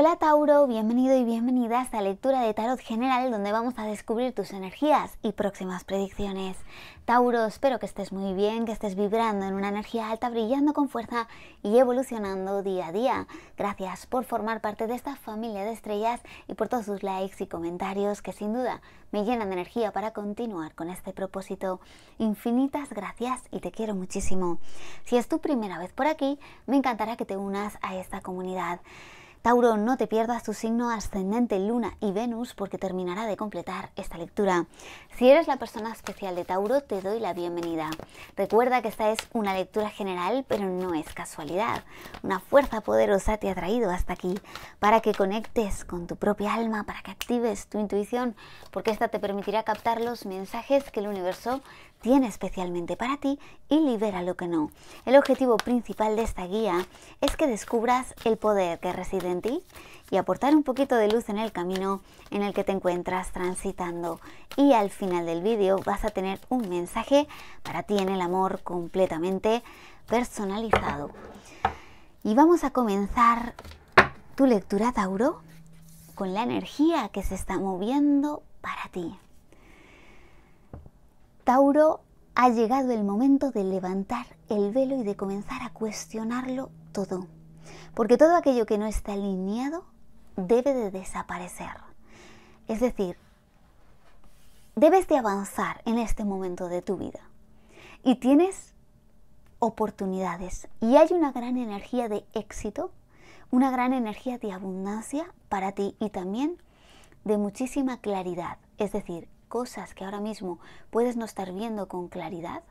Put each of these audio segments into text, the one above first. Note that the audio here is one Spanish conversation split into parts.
Hola Tauro, bienvenido y bienvenida a esta lectura de Tarot General donde vamos a descubrir tus energías y próximas predicciones. Tauro, espero que estés muy bien, que estés vibrando en una energía alta, brillando con fuerza y evolucionando día a día. Gracias por formar parte de esta familia de estrellas y por todos sus likes y comentarios que sin duda me llenan de energía para continuar con este propósito. Infinitas gracias y te quiero muchísimo. Si es tu primera vez por aquí, me encantará que te unas a esta comunidad. Tauro, no te pierdas tu signo ascendente, Luna y Venus porque terminará de completar esta lectura. Si eres la persona especial de Tauro, te doy la bienvenida. Recuerda que esta es una lectura general, pero no es casualidad. Una fuerza poderosa te ha traído hasta aquí para que conectes con tu propia alma, para que actives tu intuición, porque esta te permitirá captar los mensajes que el universo tiene especialmente para ti y libera lo que no. El objetivo principal de esta guía es que descubras el poder que reside en ti y aportar un poquito de luz en el camino en el que te encuentras transitando. Y al final del vídeo vas a tener un mensaje para ti en el amor completamente personalizado. Y vamos a comenzar tu lectura, Tauro, con la energía que se está moviendo para ti. Tauro, ha llegado el momento de levantar el velo y de comenzar a cuestionarlo todo. Porque todo aquello que no está alineado debe de desaparecer. Es decir, debes de avanzar en este momento de tu vida. Y tienes oportunidades. Y hay una gran energía de éxito, una gran energía de abundancia para ti y también de muchísima claridad. Es decir, cosas que ahora mismo puedes no estar viendo con claridad?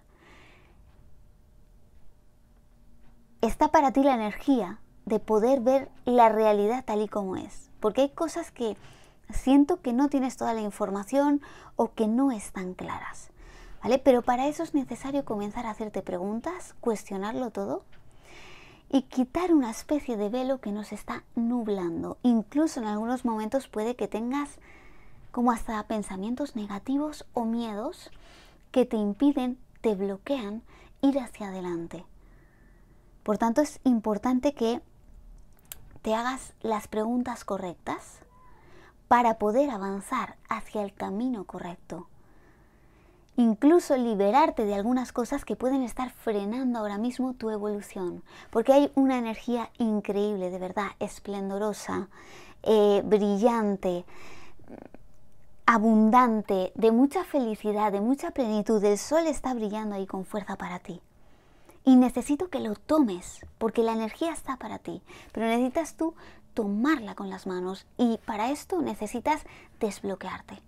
Está para ti la energía de poder ver la realidad tal y como es, porque hay cosas que siento que no tienes toda la información o que no están claras. ¿Vale? Pero para eso es necesario comenzar a hacerte preguntas, cuestionarlo todo y quitar una especie de velo que nos está nublando. Incluso en algunos momentos puede que tengas como hasta pensamientos negativos o miedos que te impiden, te bloquean ir hacia adelante. Por tanto, es importante que te hagas las preguntas correctas para poder avanzar hacia el camino correcto. Incluso liberarte de algunas cosas que pueden estar frenando ahora mismo tu evolución, porque hay una energía increíble, de verdad, esplendorosa, eh, brillante, abundante, de mucha felicidad, de mucha plenitud. El sol está brillando ahí con fuerza para ti. Y necesito que lo tomes, porque la energía está para ti. Pero necesitas tú tomarla con las manos y para esto necesitas desbloquearte.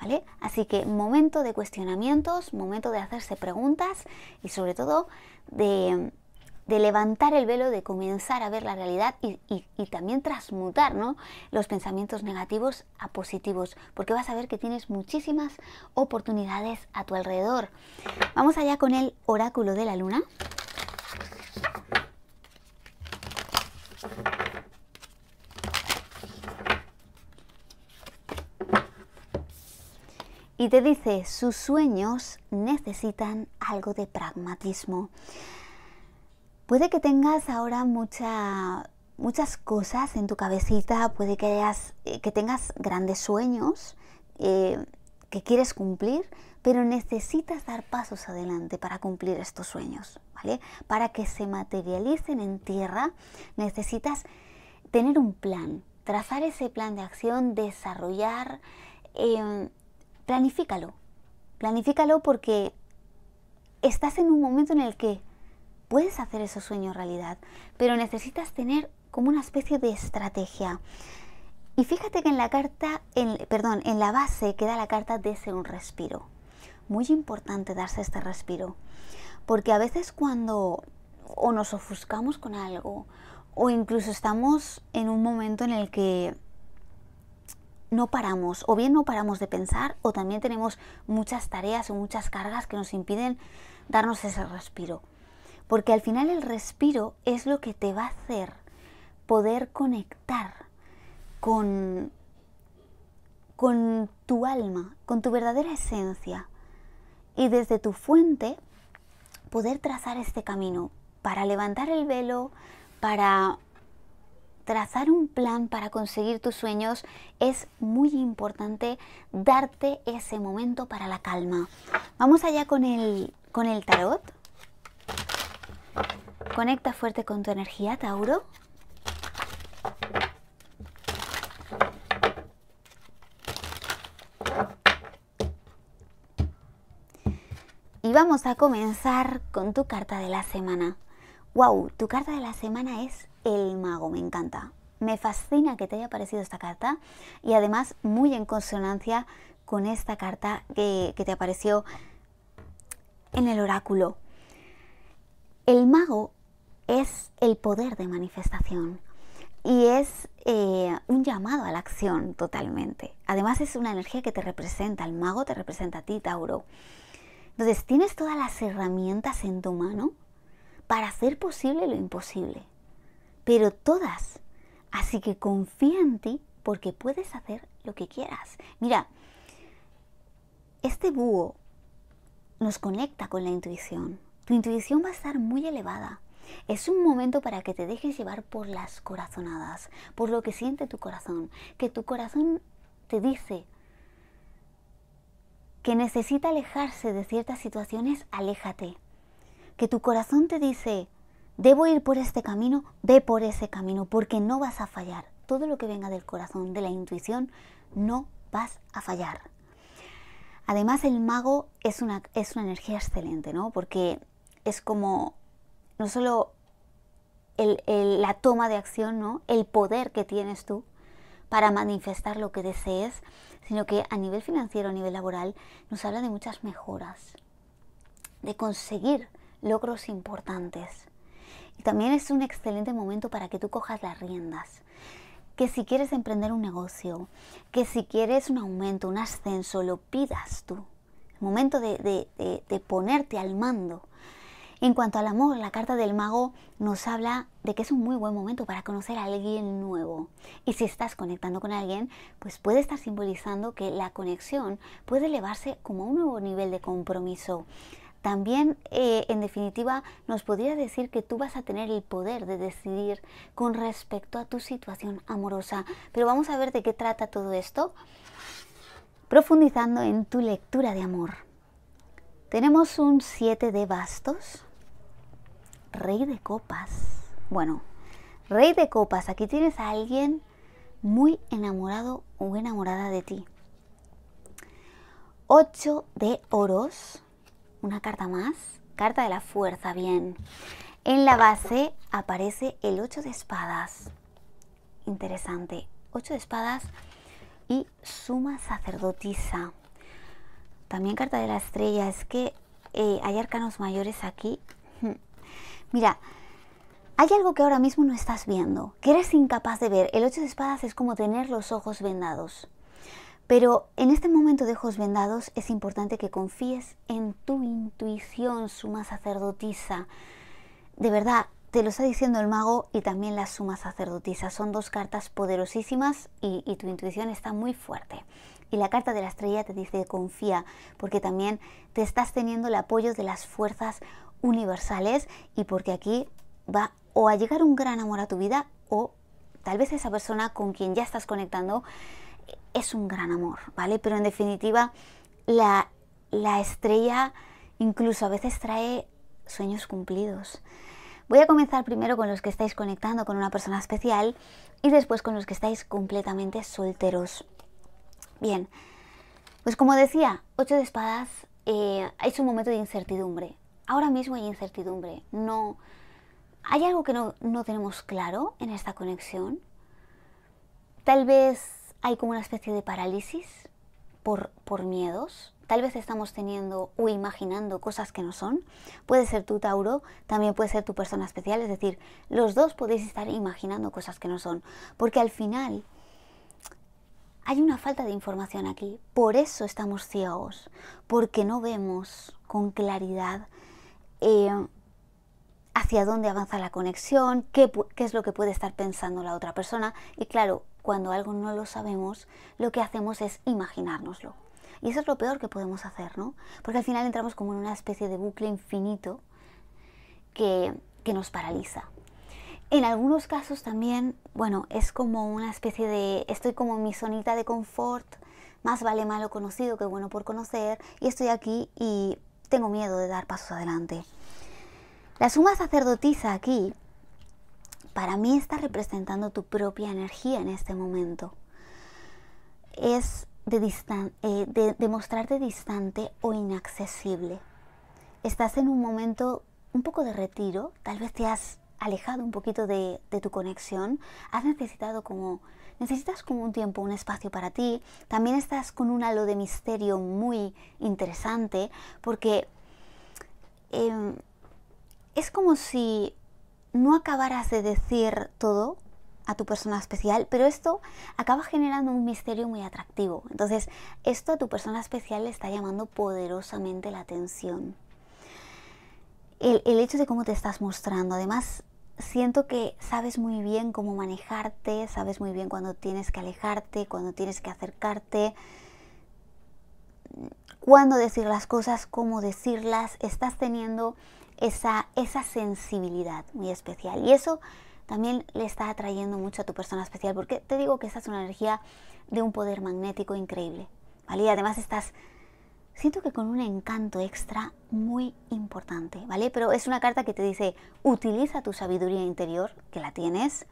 ¿Vale? Así que momento de cuestionamientos, momento de hacerse preguntas y sobre todo de de levantar el velo, de comenzar a ver la realidad y, también transmutar ¿no? los pensamientos negativos a positivos, porque vas a ver que tienes muchísimas oportunidades a tu alrededor. Vamos allá con el oráculo de la luna. Y te dice, sus sueños necesitan algo de pragmatismo. Puede que tengas ahora muchas cosas en tu cabecita, puede que, eh, tengas grandes sueños eh, que quieres cumplir, pero necesitas dar pasos adelante para cumplir estos sueños, ¿vale? Para que se materialicen en tierra, necesitas tener un plan, trazar ese plan de acción, desarrollar, em, planifícalo, planifícalo porque estás en un momento en el que puedes hacer esos sueños realidad, pero necesitas tener como una especie de estrategia. Y fíjate que en la carta, perdón, en la base queda la carta de ser un respiro. Muy importante darse este respiro, porque a veces cuando o nos ofuscamos con algo, o incluso estamos en un momento en el que no paramos, o bien no paramos de pensar, o también tenemos muchas tareas o muchas cargas que nos impiden darnos ese respiro porque al final el respiro es lo que te va a hacer poder conectar con, con tu alma, con tu verdadera esencia y desde tu fuente poder trazar este camino para levantar el velo, para trazar un plan para conseguir tus sueños, es muy importante darte ese momento para la calma. Vamos allá con el, con el tarot. Conecta fuerte con tu energía, Tauro. Y vamos a comenzar con tu carta de la semana. ¡Wow! Tu carta de la semana es el mago, me encanta. Me fascina que te haya aparecido esta carta y además muy en consonancia con esta carta que, que te apareció en el oráculo. El mago es el poder de manifestación y es eh, un llamado a la acción totalmente. Además es una energía que te representa, el mago te representa a ti, Tauro. Entonces tienes todas las herramientas en tu mano para hacer posible lo imposible, pero todas. Así que confía en ti porque puedes hacer lo que quieras. Mira, este búho nos conecta con la intuición. Tu intuición va a estar muy elevada es un momento para que te dejes llevar por las corazonadas, por lo que siente tu corazón, que tu corazón te dice que necesita alejarse de ciertas situaciones, aléjate. Que tu corazón te dice, debo ir por este camino, ve por ese camino, porque no vas a fallar. Todo lo que venga del corazón, de la intuición, no vas a fallar. Además, el mago es una, es una energía excelente, ¿no? Porque es como no solo la toma de acción, ¿no? el poder que tienes tú para manifestar lo que desees, sino que a nivel financiero, a nivel laboral, nos habla de muchas mejoras, de conseguir logros importantes. Y también es un excelente momento para que tú cojas las riendas. Que si quieres emprender un negocio, que si quieres un aumento, un ascenso, lo pidas tú. El momento de ponerte al mando en cuanto al amor, la carta del mago nos habla de que es un muy buen momento para conocer a alguien nuevo. Y si estás conectando con alguien, pues puede estar simbolizando que la conexión puede elevarse como un nuevo nivel de compromiso. También, eh, en definitiva, nos podría decir que tú vas a tener el poder de decidir con respecto a tu situación amorosa. Pero vamos a ver de qué trata todo esto, profundizando en tu lectura de amor. Tenemos un 7 de bastos, Rey de copas. Bueno, Rey de copas, aquí tienes a alguien muy enamorado o enamorada de ti. 8 de oros, una carta más, carta de la fuerza, bien. En la base aparece el 8 de espadas. Interesante. 8 de espadas y suma sacerdotisa. También carta de la estrella. Es que eh, hay arcanos mayores aquí. Hmm. Mira, hay algo que ahora mismo no estás viendo, que eres incapaz de ver. El ocho de espadas es como tener los ojos vendados. Pero en este momento de ojos vendados es importante que confíes en tu intuición, suma sacerdotisa. De verdad, te lo está diciendo el mago y también la suma sacerdotisa. Son dos cartas poderosísimas y, y tu intuición está muy fuerte. Y la carta de la estrella te dice confía, porque también te estás teniendo el apoyo de las fuerzas universales y porque aquí va o a llegar un gran amor a tu vida o tal vez esa persona con quien ya estás conectando es un gran amor, ¿vale? Pero en definitiva, la, estrella incluso a veces trae sueños cumplidos. Voy a comenzar primero con los que estáis conectando con una persona especial y después con los que estáis completamente solteros. Bien, pues como decía, ocho de espadas eh, es un momento de incertidumbre ahora mismo hay incertidumbre. No, ¿Hay algo que no, tenemos claro en esta conexión? Tal vez hay como una especie de parálisis por, miedos. Tal vez estamos teniendo o imaginando cosas que no son. Puede ser tu Tauro, también puede ser tu persona especial. Es decir, los dos podéis estar imaginando cosas que no son. Porque al final hay una falta de información aquí. Por eso estamos ciegos. Porque no vemos con claridad eh, hacia dónde avanza la conexión, qué, es lo que puede estar pensando la otra persona. Y claro, cuando algo no lo sabemos, lo que hacemos es imaginárnoslo. Y eso es lo peor que podemos hacer, ¿no? Porque al final entramos como en una especie de bucle infinito que, que nos paraliza. En algunos casos también, bueno, es como una especie de, estoy como en mi sonita de confort, más vale malo conocido que bueno por conocer, y estoy aquí y tengo miedo de dar pasos adelante. La suma sacerdotisa aquí, para mí está representando tu propia energía en este momento. Es de, distan eh, de, mostrarte distante o inaccesible. Estás en un momento un poco de retiro, tal vez te has alejado un poquito de tu conexión, has necesitado como necesitas como un tiempo, un espacio para ti. También estás con un halo de misterio muy interesante porque em, es como si no acabaras de decir todo a tu persona especial, pero esto acaba generando un misterio muy atractivo. Entonces, esto a tu persona especial le está llamando poderosamente la atención. El, el hecho de cómo te estás mostrando, además, siento que sabes muy bien cómo manejarte, sabes muy bien cuando tienes que alejarte, cuando tienes que acercarte, cuándo decir las cosas, cómo decirlas, estás teniendo esa, esa sensibilidad muy especial. Y eso también le está atrayendo mucho a tu persona especial, porque te digo que esa es una energía de un poder magnético increíble. ¿vale? Y además estás siento que con un encanto extra muy importante, ¿vale? Pero es una carta que te dice, utiliza tu sabiduría interior, que la tienes,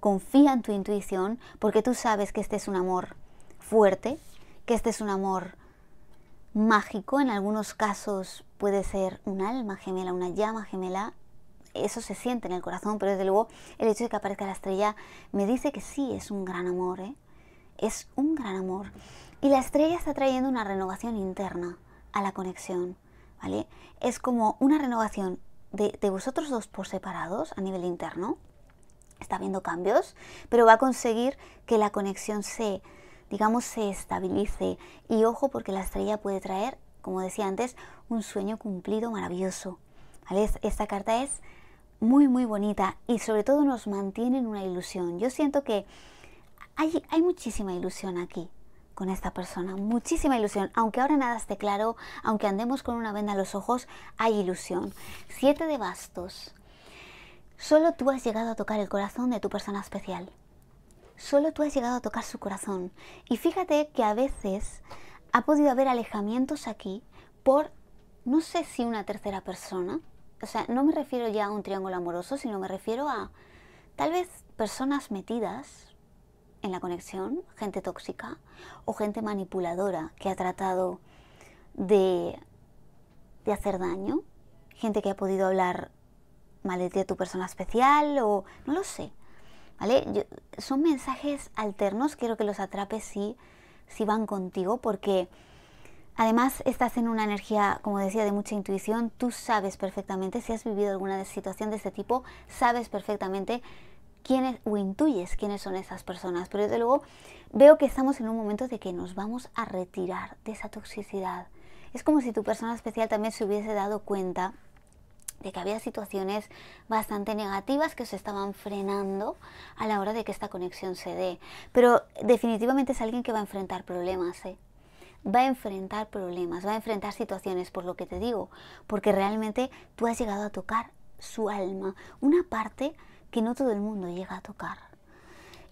confía en tu intuición, porque tú sabes que este es un amor fuerte, que este es un amor mágico, en algunos casos puede ser un alma gemela, una llama gemela, eso se siente en el corazón, pero desde luego el hecho de que aparezca la estrella me dice que sí, es un gran amor, ¿eh? Es un gran amor. Y la estrella está trayendo una renovación interna a la conexión, ¿vale? Es como una renovación de, vosotros dos por separados a nivel interno. Está viendo cambios, pero va a conseguir que la conexión se, digamos, se estabilice. Y ojo, porque la estrella puede traer, como decía antes, un sueño cumplido maravilloso. Esta carta es muy, muy bonita y sobre todo nos mantiene en una ilusión. Yo siento que hay muchísima ilusión aquí, con esta persona. Muchísima ilusión. Aunque ahora nada esté claro, aunque andemos con una venda a los ojos, hay ilusión. Siete de bastos. Solo tú has llegado a tocar el corazón de tu persona especial. Solo tú has llegado a tocar su corazón. Y fíjate que a veces ha podido haber alejamientos aquí por, no sé si una tercera persona. O sea, no me refiero ya a un triángulo amoroso, sino me refiero a tal vez personas metidas, en la conexión gente tóxica o gente manipuladora que ha tratado de, de hacer daño, gente que ha podido hablar mal de ti a tu persona especial o no lo sé. ¿Vale? son mensajes alternos, quiero que los atrapes si, si van contigo porque además estás en una energía, como decía, de mucha intuición, tú sabes perfectamente, si has vivido alguna situación de este tipo, sabes perfectamente quiénes o intuyes quiénes son esas personas, pero desde luego veo que estamos en un momento de que nos vamos a retirar de esa toxicidad. Es como si tu persona especial también se hubiese dado cuenta de que había situaciones bastante negativas que se estaban frenando a la hora de que esta conexión se dé. Pero definitivamente es alguien que va a enfrentar problemas, ¿eh? va a enfrentar problemas, va a enfrentar situaciones, por lo que te digo, porque realmente tú has llegado a tocar su alma, una parte que no todo el mundo llega a tocar.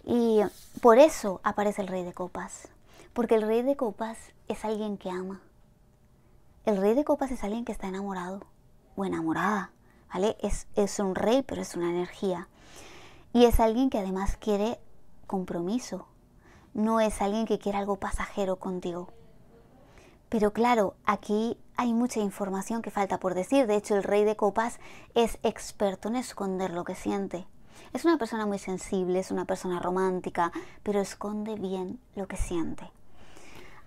Y por eso aparece el rey de copas, porque el rey de copas es alguien que ama. El rey de copas es alguien que está enamorado o enamorada, ¿vale? Es, es un rey, pero es una energía. Y es alguien que además quiere compromiso. No es alguien que quiere algo pasajero contigo. Pero claro, aquí hay mucha información que falta por decir. De hecho, el rey de copas es experto en esconder lo que siente. Es una persona muy sensible, es una persona romántica, pero esconde bien lo que siente.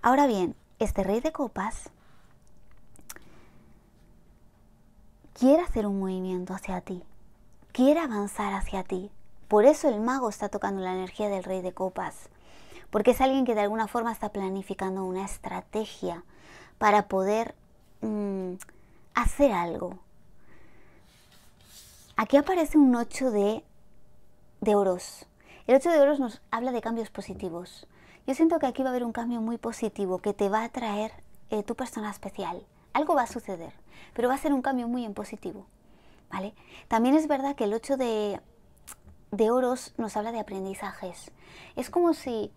Ahora bien, este rey de copas quiere hacer un movimiento hacia ti, quiere avanzar hacia ti. Por eso el mago está tocando la energía del rey de copas, porque es alguien que de alguna forma está planificando una estrategia para poder Mm, hacer algo. Aquí aparece un 8 de, de oros. El 8 de oros nos habla de cambios positivos. Yo siento que aquí va a haber un cambio muy positivo que te va a traer eh, tu persona especial. Algo va a suceder, pero va a ser un cambio muy en positivo. ¿vale? También es verdad que el 8 de, de oros nos habla de aprendizajes. Es como si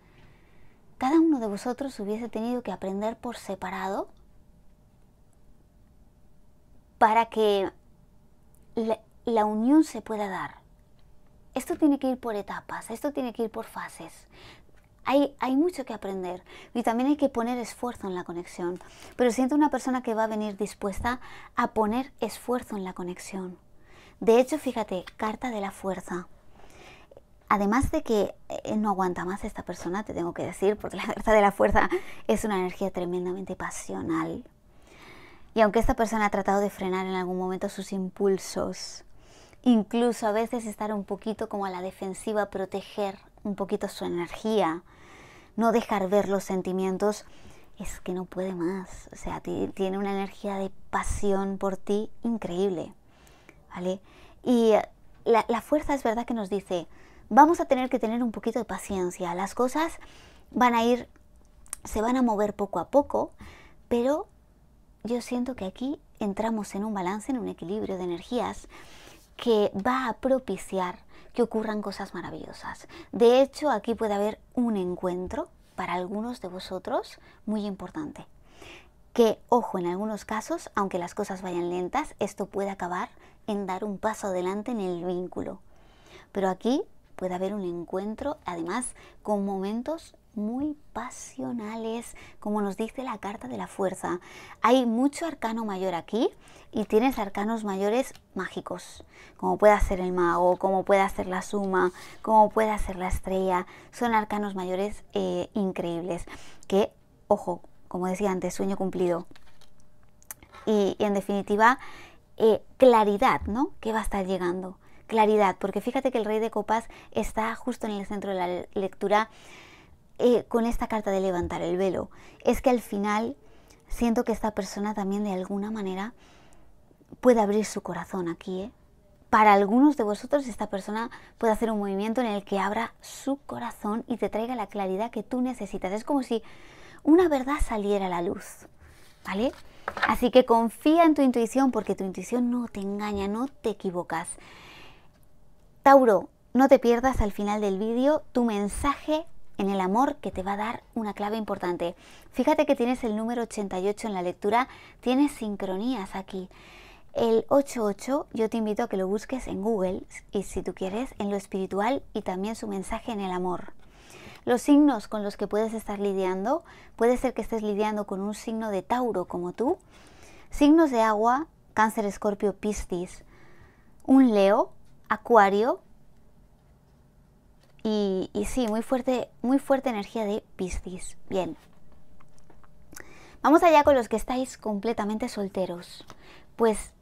cada uno de vosotros hubiese tenido que aprender por separado para que la, unión se pueda dar. Esto tiene que ir por etapas, esto tiene que ir por fases. Hay, mucho que aprender y también hay que poner esfuerzo en la conexión. Pero siento una persona que va a venir dispuesta a poner esfuerzo en la conexión. De hecho, fíjate, carta de la fuerza. Además de que eh, no aguanta más esta persona, te tengo que decir, porque la carta de la fuerza es una energía tremendamente pasional, y aunque esta persona ha tratado de frenar en algún momento sus impulsos, incluso a veces estar un poquito como a la defensiva, proteger un poquito su energía, no dejar ver los sentimientos, es que no puede más. O sea, tiene una energía de pasión por ti increíble. ¿Vale? Y eh, la, la fuerza es verdad que nos dice, vamos a tener que tener un poquito de paciencia. Las cosas van a ir, se van a mover poco a poco, pero yo siento que aquí entramos en un balance, en un equilibrio de energías que va a propiciar que ocurran cosas maravillosas. De hecho, aquí puede haber un encuentro para algunos de vosotros muy importante. Que, ojo, en algunos casos, aunque las cosas vayan lentas, esto puede acabar en dar un paso adelante en el vínculo. Pero aquí puede haber un encuentro, además, con momentos muy pasionales, como nos dice la carta de la fuerza. Hay mucho arcano mayor aquí y tienes arcanos mayores mágicos, como puede hacer el mago, como puede hacer la suma, como puede hacer la estrella. Son arcanos mayores eh, increíbles que, ojo, como decía antes, sueño cumplido. Y, en definitiva, eh, claridad, ¿no? Que va a estar llegando claridad, porque fíjate que el rey de copas está justo en el centro de la lectura eh, con esta carta de levantar el velo. Es que al final siento que esta persona también de alguna manera puede abrir su corazón aquí. ¿eh? Para algunos de vosotros esta persona puede hacer un movimiento en el que abra su corazón y te traiga la claridad que tú necesitas. Es como si una verdad saliera a la luz. ¿Vale? Así que confía en tu intuición porque tu intuición no te engaña, no te equivocas. Tauro, no te pierdas al final del vídeo tu mensaje en el amor que te va a dar una clave importante. Fíjate que tienes el número 88 en la lectura, tienes sincronías aquí. El 88 yo te invito a que lo busques en Google y si tú quieres en lo espiritual y también su mensaje en el amor. Los signos con los que puedes estar lidiando, puede ser que estés lidiando con un signo de Tauro como tú, signos de agua, cáncer, escorpio, piscis, un Leo, Acuario. Y, sí, muy fuerte, muy fuerte energía de Piscis. Bien. Vamos allá con los que estáis completamente solteros. Pues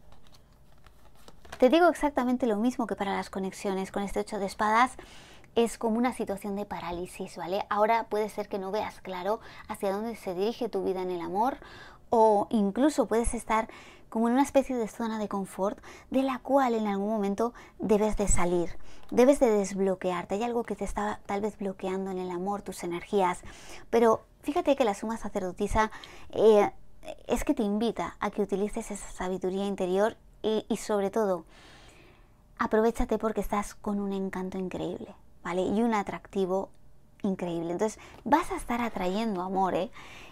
te digo exactamente lo mismo que para las conexiones con este ocho de espadas. Es como una situación de parálisis, ¿vale? Ahora puede ser que no veas claro hacia dónde se dirige tu vida en el amor o incluso puedes estar como en una especie de zona de confort de la cual en algún momento debes de salir, debes de desbloquearte. Hay algo que te está tal vez bloqueando en el amor, tus energías, pero fíjate que la suma sacerdotisa eh, es que te invita a que utilices esa sabiduría interior y, sobre todo, aprovechate porque estás con un encanto increíble, ¿vale? Y un atractivo increíble. Entonces vas a estar atrayendo amor, ¿eh?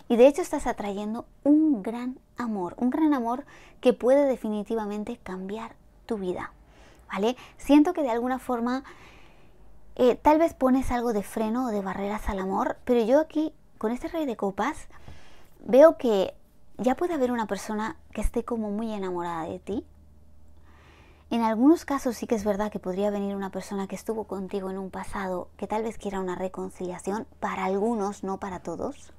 Y de hecho estás atrayendo un gran amor, un gran amor que puede definitivamente cambiar tu vida, ¿vale? Siento que de alguna forma eh, tal vez pones algo de freno o de barreras al amor, pero yo aquí con este rey de copas veo que ya puede haber una persona que esté como muy enamorada de ti, en algunos casos sí que es verdad que podría venir una persona que estuvo contigo en un pasado que tal vez quiera una reconciliación, para algunos, no para todos.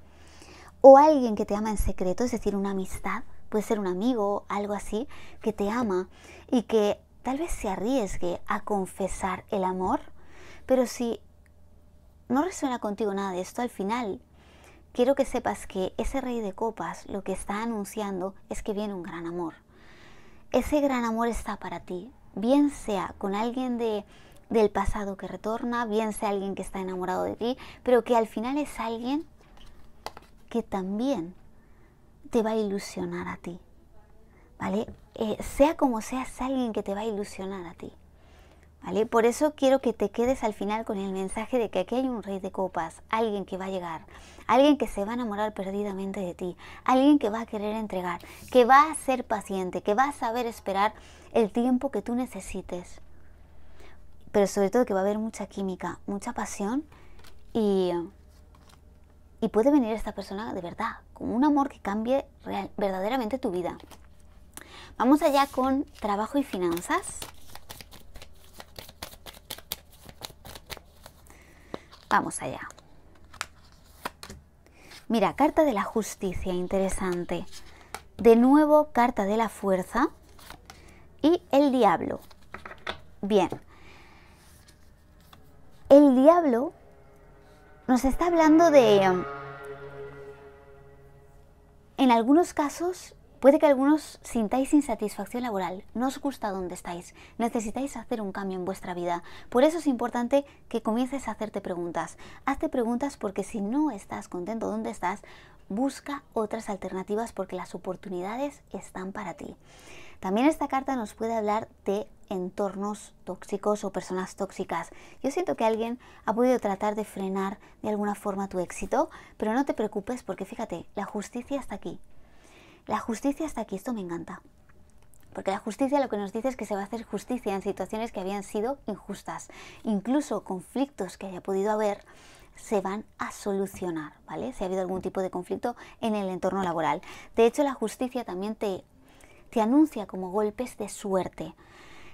O alguien que te ama en secreto, es decir, una amistad, puede ser un amigo, algo así, que te ama y que tal vez se arriesgue a confesar el amor, pero si no resuena contigo nada de esto, al final quiero que sepas que ese rey de copas lo que está anunciando es que viene un gran amor ese gran amor está para ti, bien sea con alguien del pasado que retorna, bien sea alguien que está enamorado de ti, pero que al final es alguien que también te va a ilusionar a ti, ¿vale? Eh, sea como sea, es alguien que te va a ilusionar a ti. Por eso quiero que te quedes al final con el mensaje de que aquí hay un rey de copas, alguien que va a llegar, alguien que se va a enamorar perdidamente de ti, alguien que va a querer entregar, que va a ser paciente, que va a saber esperar el tiempo que tú necesites. Pero sobre todo que va a haber mucha química, mucha pasión y, puede venir esta persona de verdad, con un amor que cambie verdaderamente tu vida. Vamos allá con trabajo y finanzas. Vamos allá. Mira, carta de la justicia, interesante. De nuevo, carta de la fuerza y el diablo. Bien. El diablo nos está hablando de, em, en algunos casos, Puede que algunos sintáis insatisfacción laboral, no os gusta donde estáis, necesitáis hacer un cambio en vuestra vida. Por eso es importante que comiences a hacerte preguntas. Hazte preguntas porque si no estás contento donde estás, busca otras alternativas porque las oportunidades están para ti. También esta carta nos puede hablar de entornos tóxicos o personas tóxicas. Yo siento que alguien ha podido tratar de frenar de alguna forma tu éxito, pero no te preocupes porque fíjate, la justicia está aquí. La justicia está aquí, esto me encanta. Porque la justicia lo que nos dice es que se va a hacer justicia en situaciones que habían sido injustas. Incluso conflictos que haya podido haber se van a solucionar, ¿vale? Si ha habido algún tipo de conflicto en el entorno laboral. De hecho, la justicia también te, te anuncia como golpes de suerte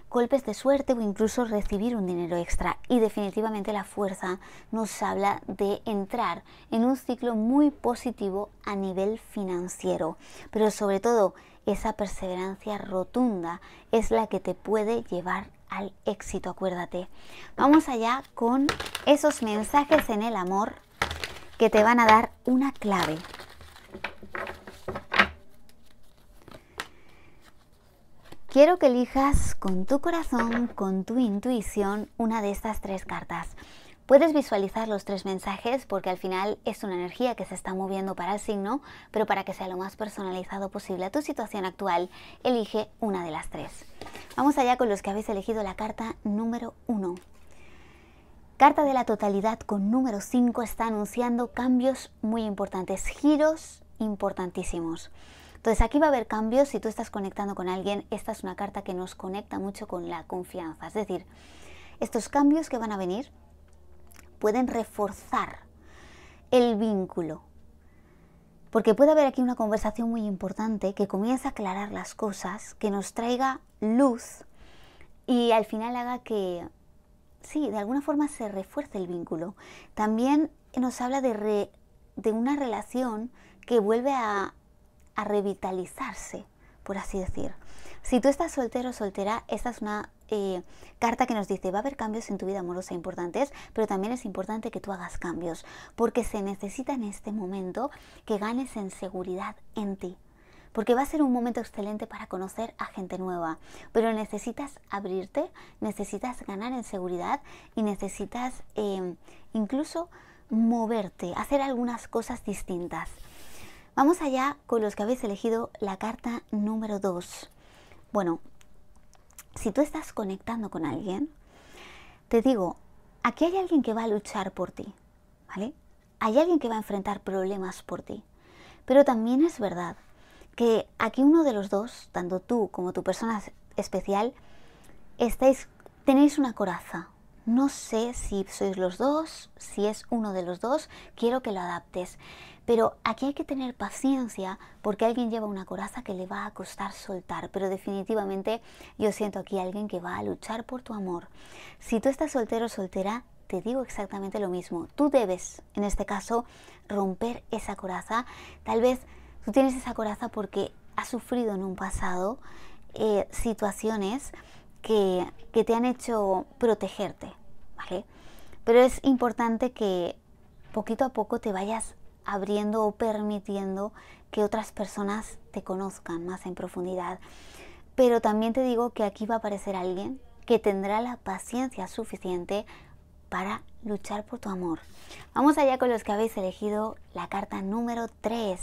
golpes de suerte o incluso recibir un dinero extra. Y definitivamente la fuerza nos habla de entrar en un ciclo muy positivo a nivel financiero. Pero sobre todo, esa perseverancia rotunda es la que te puede llevar al éxito, acuérdate. Vamos allá con esos mensajes en el amor que te van a dar una clave Quiero que elijas con tu corazón, con tu intuición, una de estas tres cartas. Puedes visualizar los tres mensajes porque al final es una energía que se está moviendo para el signo, pero para que sea lo más personalizado posible a tu situación actual, elige una de las tres. Vamos allá con los que habéis elegido la carta número 1. Carta de la totalidad con número 5 está anunciando cambios muy importantes, giros importantísimos. Entonces aquí va a haber cambios si tú estás conectando con alguien. Esta es una carta que nos conecta mucho con la confianza. Es decir, estos cambios que van a venir pueden reforzar el vínculo. Porque puede haber aquí una conversación muy importante que comienza a aclarar las cosas, que nos traiga luz y al final haga que, sí, de alguna forma se refuerce el vínculo. También nos habla de, de una relación que vuelve a, a revitalizarse, por así decir. Si tú estás soltero o soltera, esta es una eh, carta que nos dice, va a haber cambios en tu vida amorosa importantes, pero también es importante que tú hagas cambios, porque se necesita en este momento que ganes en seguridad en ti. Porque va a ser un momento excelente para conocer a gente nueva, pero necesitas abrirte, necesitas ganar en seguridad y necesitas eh, incluso moverte, hacer algunas cosas distintas. Vamos allá con los que habéis elegido la carta número 2. Bueno, si tú estás conectando con alguien, te digo, aquí hay alguien que va a luchar por ti, ¿vale? Hay alguien que va a enfrentar problemas por ti. Pero también es verdad que aquí uno de los dos, tanto tú como tu persona especial, estáis, tenéis una coraza, no sé si sois los dos, si es uno de los dos, quiero que lo adaptes. Pero aquí hay que tener paciencia porque alguien lleva una coraza que le va a costar soltar, pero definitivamente yo siento aquí a alguien que va a luchar por tu amor. Si tú estás soltero o soltera, te digo exactamente lo mismo. Tú debes, en este caso, romper esa coraza. Tal vez tú tienes esa coraza porque has sufrido en un pasado eh, situaciones que te han hecho protegerte, pero es importante que poquito a poco te vayas abriendo o permitiendo que otras personas te conozcan más en profundidad. Pero también te digo que aquí va a aparecer alguien que tendrá la paciencia suficiente para luchar por tu amor. Vamos allá con los que habéis elegido la carta número 3.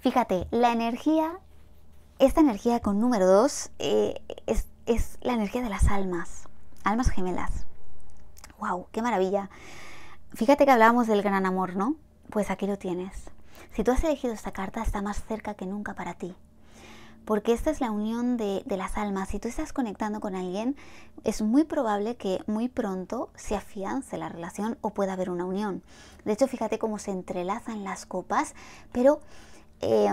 Fíjate, la energía, esta energía con número 2 eh, es la energía de las almas, almas gemelas. ¡Wow! ¡Qué maravilla! Fíjate que hablábamos del gran amor, ¿no? Pues aquí lo tienes. Si tú has elegido esta carta, está más cerca que nunca para ti. Porque esta es la unión de, las almas. Si tú estás conectando con alguien, es muy probable que muy pronto se afiance la relación o pueda haber una unión. De hecho, fíjate cómo se entrelazan las copas, pero eh,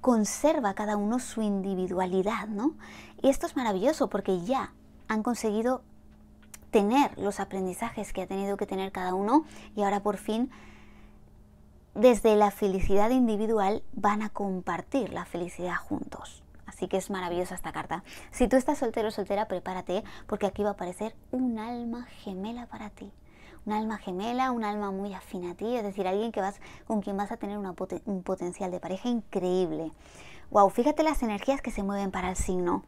conserva cada uno su individualidad, ¿no? Y esto es maravilloso porque ya han conseguido tener los aprendizajes que ha tenido que tener cada uno y ahora por fin desde la felicidad individual van a compartir la felicidad juntos. Así que es maravillosa esta carta. Si tú estás soltero o soltera, prepárate porque aquí va a aparecer un alma gemela para ti. Un alma gemela, un alma muy afín a ti, es decir, alguien que vas, con quien vas a tener un potencial de pareja increíble. Wow, fíjate las energías que se mueven para el signo.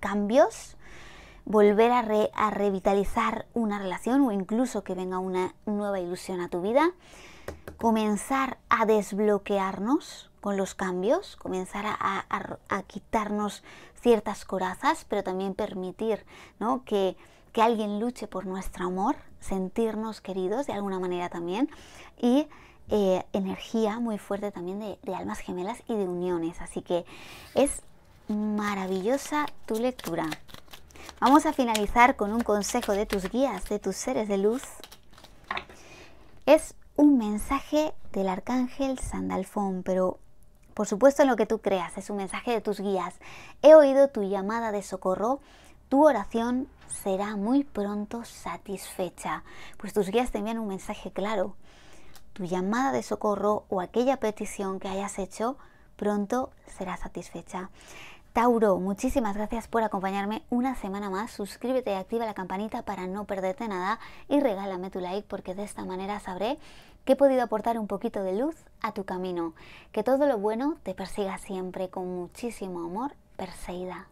Cambios, volver a, revitalizar una relación o incluso que venga una nueva ilusión a tu vida, comenzar a desbloquearnos con los cambios, comenzar a, quitarnos ciertas corazas, pero también permitir ¿no? que, que alguien luche por nuestro amor, sentirnos queridos de alguna manera también y eh, energía muy fuerte también de, almas gemelas y de uniones. Así que es maravillosa tu lectura. Vamos a finalizar con un consejo de tus guías, de tus seres de luz. Es un mensaje del arcángel Sandalfón, pero por supuesto en lo que tú creas, es un mensaje de tus guías. He oído tu llamada de socorro, tu oración será muy pronto satisfecha, pues tus guías te un mensaje claro. Tu llamada de socorro o aquella petición que hayas hecho pronto será satisfecha. Tauro, muchísimas gracias por acompañarme una semana más. Suscríbete y activa la campanita para no perderte nada y regálame tu like porque de esta manera sabré que he podido aportar un poquito de luz a tu camino. Que todo lo bueno te persiga siempre con muchísimo amor, Perseida.